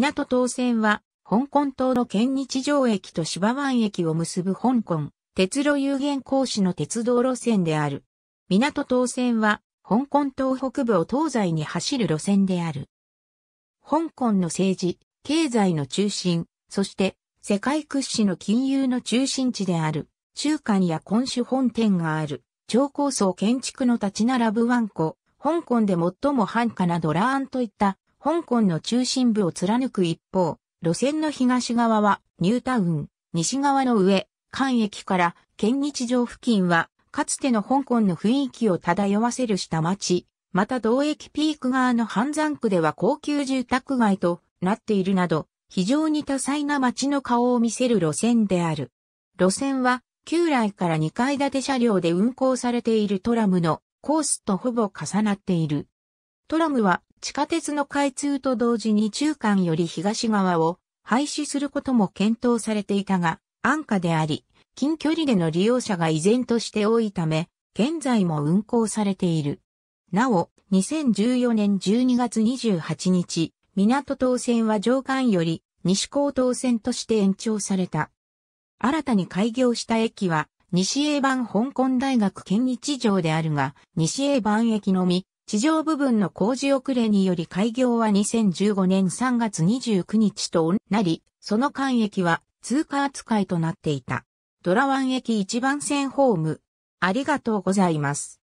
港島線は、香港島の県日城駅と芝湾駅を結ぶ香港、鉄路有限公司の鉄道路線である。港島線は、香港島北部を東西に走る路線である。香港の政治、経済の中心、そして世界屈指の金融の中心地である、中間や今週本店がある、超高層建築の立ち並ぶ湾湖、香港で最も繁華なドラーンといった香港の中心部を貫く一方、路線の東側はニュータウン、西側の上、関駅から県日城付近は、かつての香港の雰囲気を漂わせる下町、また同駅ピーク側の半山区では高級住宅街となっているなど、非常に多彩な街の顔を見せる路線である。路線は、旧来から2階建て車両で運行されているトラムのコースとほぼ重なっている。トラムは地下鉄の開通と同時に中間より東側を廃止することも検討されていたが、安価であり、近距離での利用者が依然として多いため、現在も運行されている。なお、2014年12月28日、港東線は上間より西高東線として延長された。新たに開業した駅は、西英版香港大学県日城であるが、西英版駅のみ、地上部分の工事遅れにより開業は2015年3月29日となり、その間駅は通過扱いとなっていた。ドラワン駅一番線ホーム。ありがとうございます。